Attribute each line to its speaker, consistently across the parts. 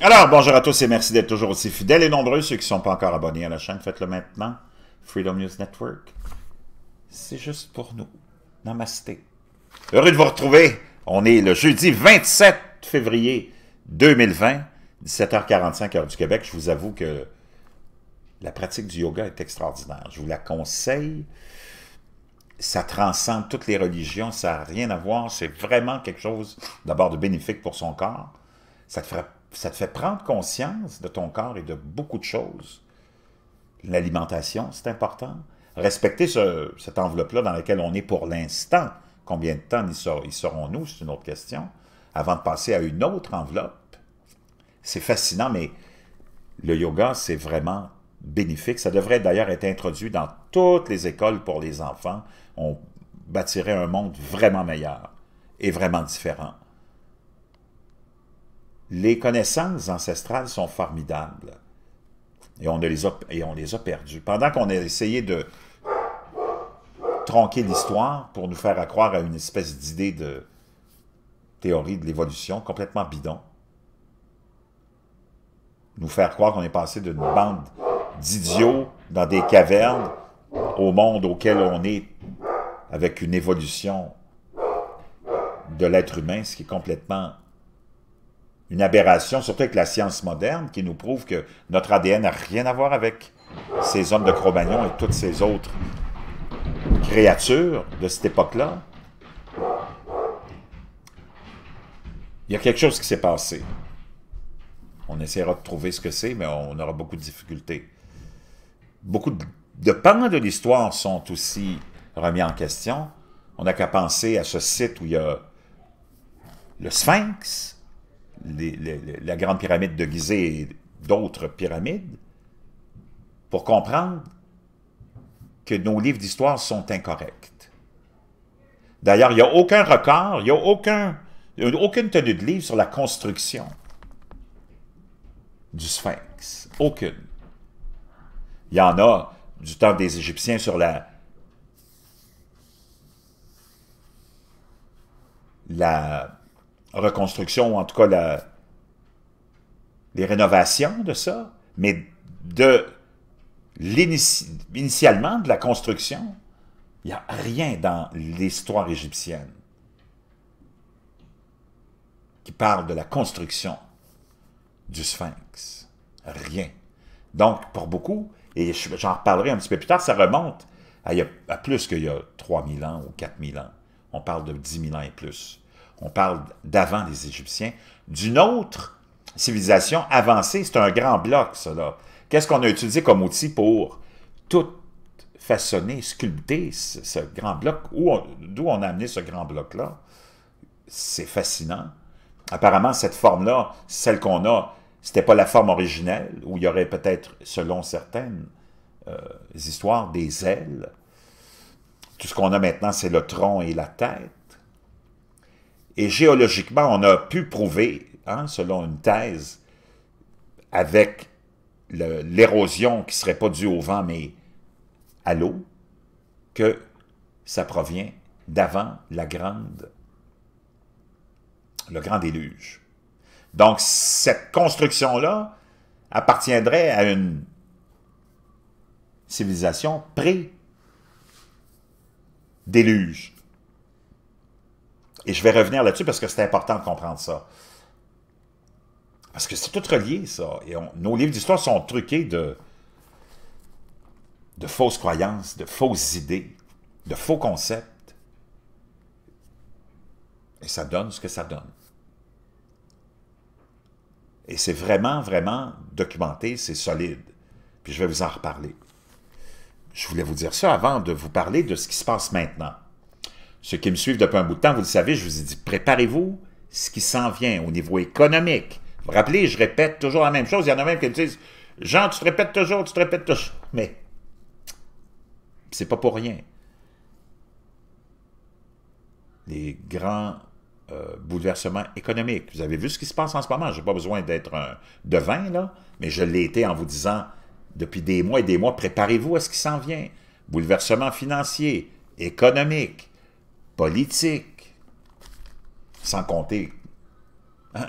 Speaker 1: Alors, bonjour à tous et merci d'être toujours aussi fidèles et nombreux. Ceux qui ne sont pas encore abonnés à la chaîne, faites-le maintenant. Freedom News Network. C'est juste pour nous. Namasté. Heureux de vous retrouver. On est le jeudi 27 février 2020, 17h45 heure du Québec. Je vous avoue que la pratique du yoga est extraordinaire. Je vous la conseille. Ça transcende toutes les religions, ça n'a rien à voir. C'est vraiment quelque chose d'abord de bénéfique pour son corps. Ça te fera ça te fait prendre conscience de ton corps et de beaucoup de choses. L'alimentation, c'est important. Respecter cette enveloppe-là dans laquelle on est pour l'instant. Combien de temps y serons-nous, c'est une autre question. Avant de passer à une autre enveloppe, c'est fascinant, mais le yoga, c'est vraiment bénéfique. Ça devrait d'ailleurs être introduit dans toutes les écoles pour les enfants. On bâtirait un monde vraiment meilleur et vraiment différent les connaissances ancestrales sont formidables. Et on, les a, on les a perdues. Pendant qu'on a essayé de tronquer l'histoire pour nous faire accroire à une espèce d'idée de théorie de l'évolution complètement bidon, nous faire croire qu'on est passé d'une bande d'idiots dans des cavernes au monde auquel on est avec une évolution de l'être humain, ce qui est complètement une aberration, surtout avec la science moderne, qui nous prouve que notre ADN n'a rien à voir avec ces hommes de Cro-Magnon et toutes ces autres créatures de cette époque-là. Il y a quelque chose qui s'est passé. On essaiera de trouver ce que c'est, mais on aura beaucoup de difficultés. Beaucoup de, de pans de l'histoire sont aussi remis en question. On n'a qu'à penser à ce site où il y a le sphinx, la Grande Pyramide de Gizeh et d'autres pyramides pour comprendre que nos livres d'histoire sont incorrects. D'ailleurs, il n'y a aucun record, il n'y a aucun, aucune tenue de livre sur la construction du sphinx. Aucune. Il y en a du temps des Égyptiens sur la, la reconstruction, ou en tout cas les rénovations de ça, mais de l'initialement de la construction, il n'y a rien dans l'histoire égyptienne qui parle de la construction du sphinx. Rien. Donc, pour beaucoup, et j'en reparlerai un petit peu plus tard, ça remonte à, à plus qu'il y a 3000 ans ou 4000 ans. On parle de 10 000 ans et plus on parle d'avant les Égyptiens, d'une autre civilisation avancée. C'est un grand bloc, cela. Qu'est-ce qu'on a utilisé comme outil pour tout façonner, sculpter ce, grand bloc? D'où on, a amené ce grand bloc-là? C'est fascinant. Apparemment, cette forme-là, celle qu'on a, c'était pas la forme originelle, où il y aurait peut-être, selon certaines euh, histoires, des ailes. Tout ce qu'on a maintenant, c'est le tronc et la tête. Et géologiquement, on a pu prouver, hein, selon une thèse, avec l'érosion qui ne serait pas due au vent, mais à l'eau, que ça provient d'avant la grande, le grand déluge. Donc, cette construction-là appartiendrait à une civilisation pré-déluge. Et je vais revenir là-dessus parce que c'est important de comprendre ça. Parce que c'est tout relié, ça. Et nos livres d'histoire sont truqués de, de fausses croyances, de fausses idées, de faux concepts. Et ça donne ce que ça donne. Et c'est vraiment, vraiment documenté, c'est solide. Puis je vais vous en reparler. Je voulais vous dire ça avant de vous parler de ce qui se passe maintenant. Ceux qui me suivent depuis un bout de temps, vous le savez, je vous ai dit, préparez-vous ce qui s'en vient au niveau économique. Vous vous rappelez, je répète toujours la même chose. Il y en a même qui me disent, Jean, tu te répètes toujours, tu te répètes toujours. Mais c'est pas pour rien. Les grands euh, bouleversements économiques. Vous avez vu ce qui se passe en ce moment. Je n'ai pas besoin d'être un devin, là, mais je l'étais en vous disant depuis des mois et des mois, préparez-vous à ce qui s'en vient. Bouleversement financier, économique, politique, sans compter hein,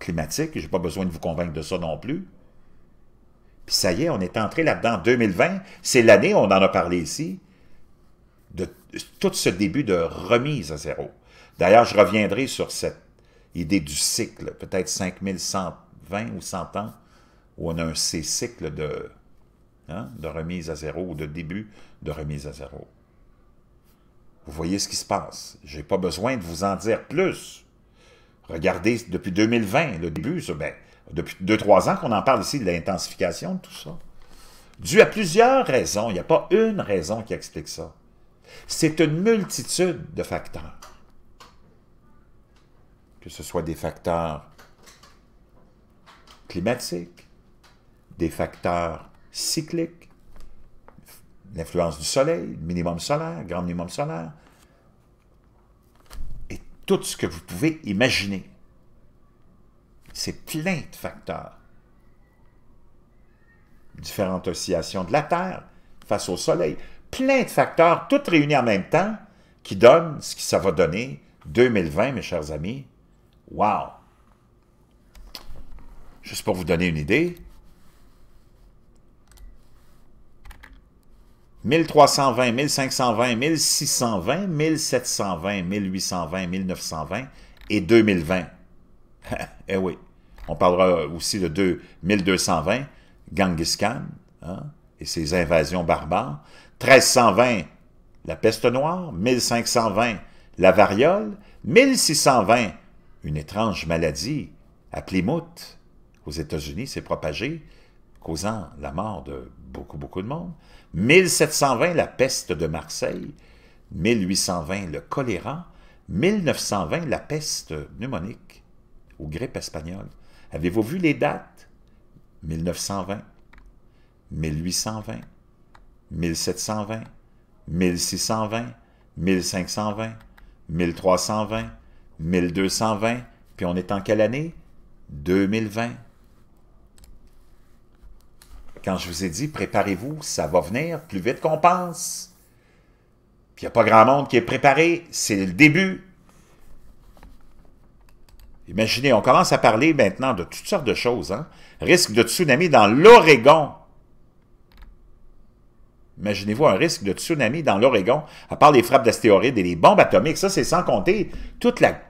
Speaker 1: climatique, je n'ai pas besoin de vous convaincre de ça non plus. Puis ça y est, on est entré là-dedans. 2020, c'est l'année, on en a parlé ici, de tout ce début de remise à zéro. D'ailleurs, je reviendrai sur cette idée du cycle, peut-être 5120 ou 100 ans, où on a un c cycles de, hein, de remise à zéro, ou de début de remise à zéro. Vous voyez ce qui se passe. Je n'ai pas besoin de vous en dire plus. Regardez, depuis 2020, le début, ben, depuis 2-3 ans qu'on en parle ici de l'intensification de tout ça. Dû à plusieurs raisons, il n'y a pas une raison qui explique ça. C'est une multitude de facteurs. Que ce soit des facteurs climatiques, des facteurs cycliques, l'influence du soleil, minimum solaire, grand minimum solaire, et tout ce que vous pouvez imaginer. C'est plein de facteurs. Différentes oscillations de la Terre face au soleil, plein de facteurs, tous réunis en même temps, qui donnent ce que ça va donner 2020, mes chers amis. Wow! Juste pour vous donner une idée, 1320, 1520, 1620, 1720, 1820, 1920 et 2020. eh oui, on parlera aussi de 1220, Genghis Khan hein, et ses invasions barbares, 1320, la peste noire, 1520, la variole, 1620, une étrange maladie à Plymouth, aux États-Unis, s'est propagée, causant la mort de beaucoup, beaucoup de monde. 1720, la peste de Marseille. 1820, le choléra. 1920, la peste pneumonique ou grippe espagnole. Avez-vous vu les dates? 1920, 1820, 1720, 1620, 1520, 1320, 1220, puis on est en quelle année? 2020. Quand je vous ai dit, préparez-vous, ça va venir plus vite qu'on pense. Puis il n'y a pas grand monde qui est préparé, c'est le début. Imaginez, on commence à parler maintenant de toutes sortes de choses. Hein. Risque de tsunami dans l'Oregon. Imaginez-vous un risque de tsunami dans l'Oregon, à part les frappes d'astéroïdes et les bombes atomiques. Ça, c'est sans compter toute la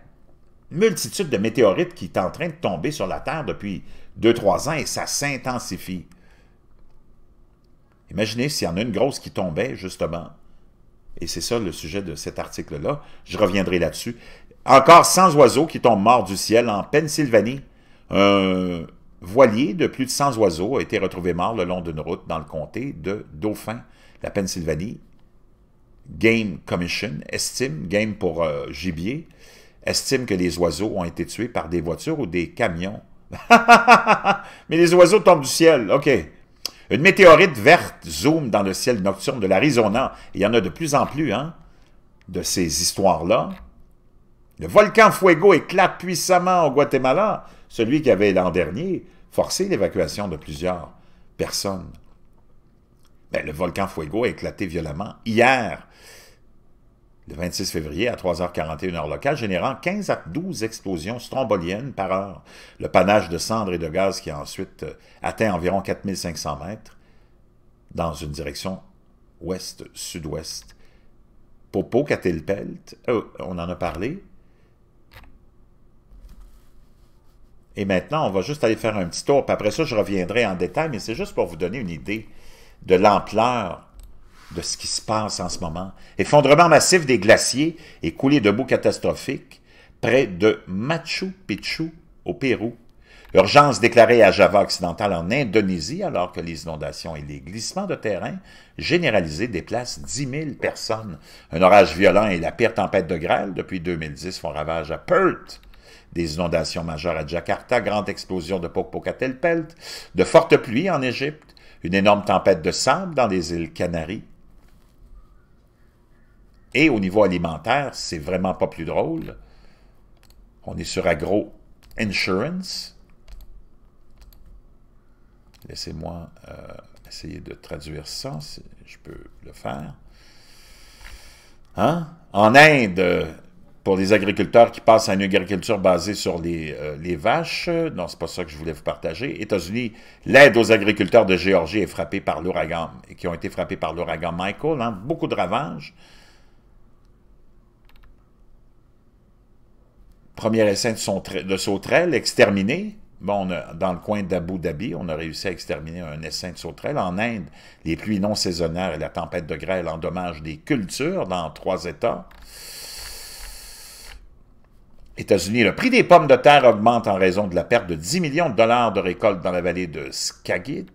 Speaker 1: multitude de météorites qui est en train de tomber sur la Terre depuis 2-3 ans et ça s'intensifie. Imaginez s'il y en a une grosse qui tombait, justement. Et c'est ça le sujet de cet article-là. Je reviendrai là-dessus. Encore 100 oiseaux qui tombent morts du ciel en Pennsylvanie. Un voilier de plus de 100 oiseaux a été retrouvé mort le long d'une route dans le comté de Dauphin, la Pennsylvanie. Game Commission estime, game pour euh, gibier, estime que les oiseaux ont été tués par des voitures ou des camions. Mais les oiseaux tombent du ciel, ok. Une météorite verte zoome dans le ciel nocturne de l'Arizona. Il y en a de plus en plus, hein, de ces histoires-là. Le volcan Fuego éclate puissamment au Guatemala, celui qui avait l'an dernier forcé l'évacuation de plusieurs personnes. Ben, le volcan Fuego a éclaté violemment hier le 26 février à 3h41 heure locale, générant 15 à 12 explosions stromboliennes par heure. Le panache de cendres et de gaz qui a ensuite euh, atteint environ 4500 mètres dans une direction ouest-sud-ouest. Popo Catilpelt, euh, on en a parlé. Et maintenant, on va juste aller faire un petit tour, puis après ça, je reviendrai en détail, mais c'est juste pour vous donner une idée de l'ampleur de ce qui se passe en ce moment. Effondrement massif des glaciers et coulées de boue catastrophiques près de Machu Picchu au Pérou. Urgence déclarée à Java occidentale en Indonésie alors que les inondations et les glissements de terrain généralisés déplacent 10 000 personnes. Un orage violent et la pire tempête de grêle depuis 2010 font ravage à Perth. Des inondations majeures à Jakarta, grande explosion de Popocatelpelt, de fortes pluies en Égypte, une énorme tempête de sable dans les îles Canaries, et au niveau alimentaire, c'est vraiment pas plus drôle. On est sur Agro Insurance. Laissez-moi euh, essayer de traduire ça, si je peux le faire. Hein? En Inde, pour les agriculteurs qui passent à une agriculture basée sur euh, les, vaches, non, c'est pas ça que je voulais vous partager. États-Unis, l'aide aux agriculteurs de Géorgie est frappée par l'ouragan, Et qui ont été frappés par l'ouragan Michael, hein? beaucoup de ravages. premier essaim de, sauterelles exterminé. Bon, dans le coin d'Abu Dhabi, on a réussi à exterminer un essaim de sauterelles. En Inde, les pluies non saisonnières et la tempête de grêle endommagent des cultures dans trois États. États-Unis, le prix des pommes de terre augmente en raison de la perte de 10 millions de dollars de récolte dans la vallée de Skagit.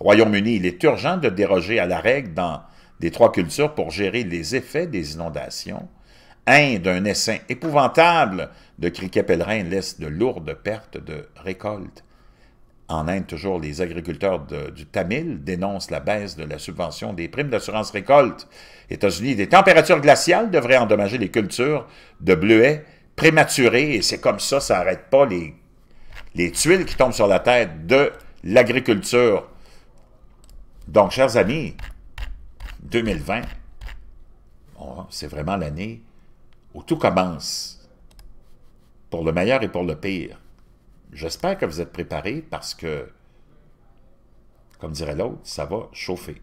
Speaker 1: Royaume-Uni, il est urgent de déroger à la règle dans des trois cultures pour gérer les effets des inondations. Inde, un essaim épouvantable de criquet pèlerins laisse de lourdes pertes de récoltes. En Inde, toujours, les agriculteurs du Tamil dénoncent la baisse de la subvention des primes d'assurance récolte. États-Unis, des températures glaciales devraient endommager les cultures de bleuets prématurées, et c'est comme ça, ça n'arrête pas les, les tuiles qui tombent sur la tête de l'agriculture. Donc, chers amis, 2020, c'est vraiment l'année où tout commence pour le meilleur et pour le pire. J'espère que vous êtes préparés parce que, comme dirait l'autre, ça va chauffer.